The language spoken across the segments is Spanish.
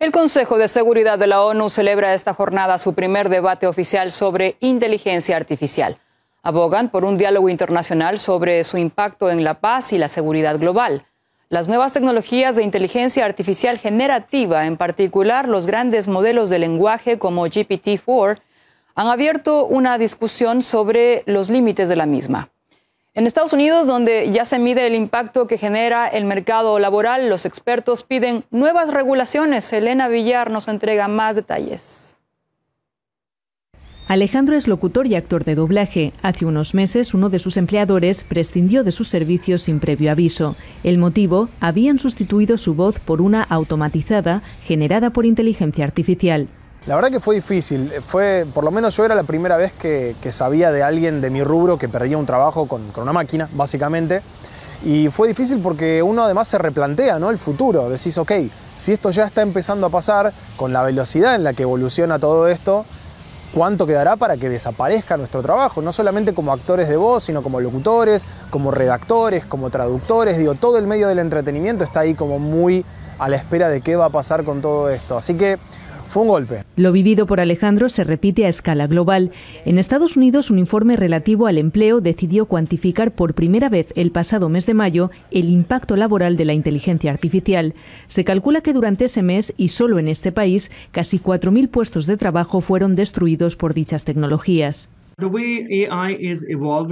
El Consejo de Seguridad de la ONU celebra esta jornada su primer debate oficial sobre inteligencia artificial. Abogan por un diálogo internacional sobre su impacto en la paz y la seguridad global. Las nuevas tecnologías de inteligencia artificial generativa, en particular los grandes modelos de lenguaje como GPT-4, han abierto una discusión sobre los límites de la misma. En Estados Unidos, donde ya se mide el impacto que genera el mercado laboral, los expertos piden nuevas regulaciones. Elena Villar nos entrega más detalles. Alejandro es locutor y actor de doblaje. Hace unos meses uno de sus empleadores prescindió de sus servicios sin previo aviso. El motivo, habían sustituido su voz por una automatizada generada por inteligencia artificial. La verdad que fue difícil. Fue, por lo menos yo era la primera vez que, sabía de alguien de mi rubro que perdía un trabajo con, una máquina, básicamente. Y fue difícil porque uno además se replantea ¿no? el futuro. Decís, ok, si esto ya está empezando a pasar, con la velocidad en la que evoluciona todo esto, cuánto quedará para que desaparezca nuestro trabajo, no solamente como actores de voz, sino como locutores, como redactores, como traductores, digo, todo el medio del entretenimiento está ahí como muy a la espera de qué va a pasar con todo esto. Así que lo vivido por Alejandro se repite a escala global. En Estados Unidos, un informe relativo al empleo decidió cuantificar por primera vez el pasado mes de mayo el impacto laboral de la inteligencia artificial. Se calcula que durante ese mes y solo en este país, casi 4.000 puestos de trabajo fueron destruidos por dichas tecnologías.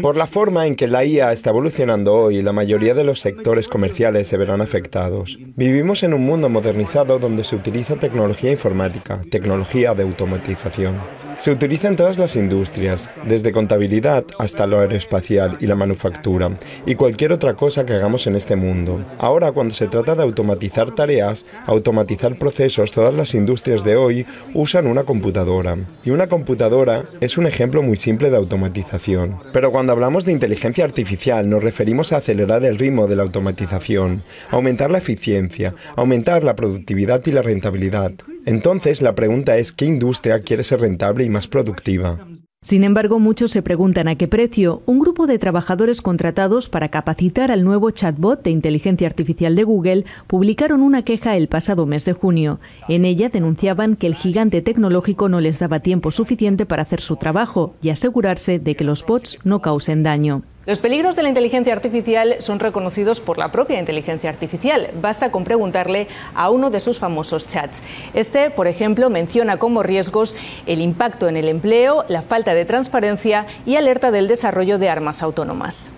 Por la forma en que la IA está evolucionando hoy, la mayoría de los sectores comerciales se verán afectados. Vivimos en un mundo modernizado donde se utiliza tecnología informática, tecnología de automatización. Se utiliza en todas las industrias, desde contabilidad hasta lo aeroespacial y la manufactura, y cualquier otra cosa que hagamos en este mundo. Ahora, cuando se trata de automatizar tareas, automatizar procesos, todas las industrias de hoy usan una computadora. Y una computadora es un ejemplo muy simple de automatización. Pero cuando hablamos de inteligencia artificial nos referimos a acelerar el ritmo de la automatización, aumentar la eficiencia, aumentar la productividad y la rentabilidad. Entonces, la pregunta es, ¿qué industria quiere ser rentable y más productiva? Sin embargo, muchos se preguntan a qué precio un grupo de trabajadores contratados para capacitar al nuevo chatbot de inteligencia artificial de Google publicaron una queja el pasado mes de junio. En ella denunciaban que el gigante tecnológico no les daba tiempo suficiente para hacer su trabajo y asegurarse de que los bots no causen daño. Los peligros de la inteligencia artificial son reconocidos por la propia inteligencia artificial. Basta con preguntarle a uno de sus famosos chats. Este, por ejemplo, menciona como riesgos el impacto en el empleo, la falta de transparencia y alerta del desarrollo de armas autónomas.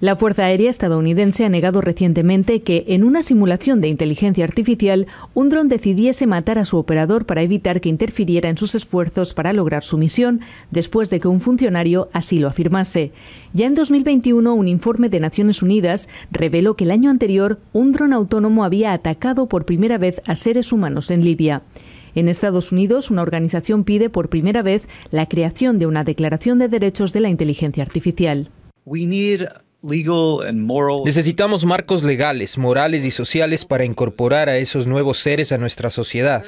La Fuerza Aérea estadounidense ha negado recientemente que, en una simulación de inteligencia artificial, un dron decidiese matar a su operador para evitar que interfiriera en sus esfuerzos para lograr su misión, después de que un funcionario así lo afirmase. Ya en 2021, un informe de Naciones Unidas reveló que el año anterior un dron autónomo había atacado por primera vez a seres humanos en Libia. En Estados Unidos, una organización pide por primera vez la creación de una Declaración de Derechos de la Inteligencia Artificial. Necesitamos marcos legales, morales y sociales para incorporar a esos nuevos seres a nuestra sociedad.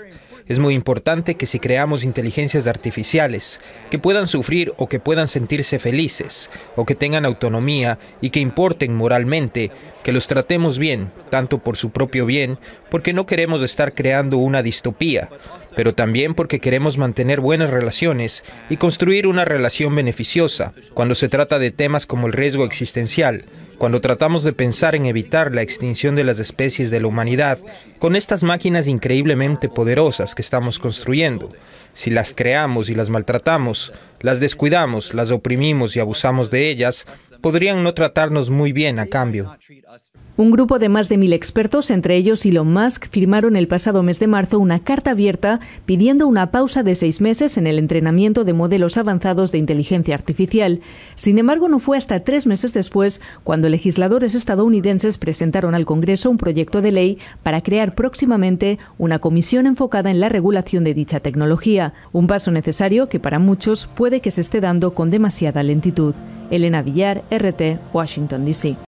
Es muy importante que si creamos inteligencias artificiales, que puedan sufrir o que puedan sentirse felices, o que tengan autonomía y que importen moralmente, que los tratemos bien, tanto por su propio bien, porque no queremos estar creando una distopía, pero también porque queremos mantener buenas relaciones y construir una relación beneficiosa cuando se trata de temas como el riesgo existencial cuando tratamos de pensar en evitar la extinción de las especies de la humanidad con estas máquinas increíblemente poderosas que estamos construyendo. Si las creamos y las maltratamos, las descuidamos, las oprimimos y abusamos de ellas, podrían no tratarnos muy bien a cambio. Un grupo de más de mil expertos, entre ellos Elon Musk, firmaron el pasado mes de marzo una carta abierta pidiendo una pausa de seis meses en el entrenamiento de modelos avanzados de inteligencia artificial. Sin embargo, no fue hasta tres meses después cuando legisladores estadounidenses presentaron al Congreso un proyecto de ley para crear próximamente una comisión enfocada en la regulación de dicha tecnología, un paso necesario que para muchos puede que se esté dando con demasiada lentitud. Elena Villar, RT, Washington, D.C.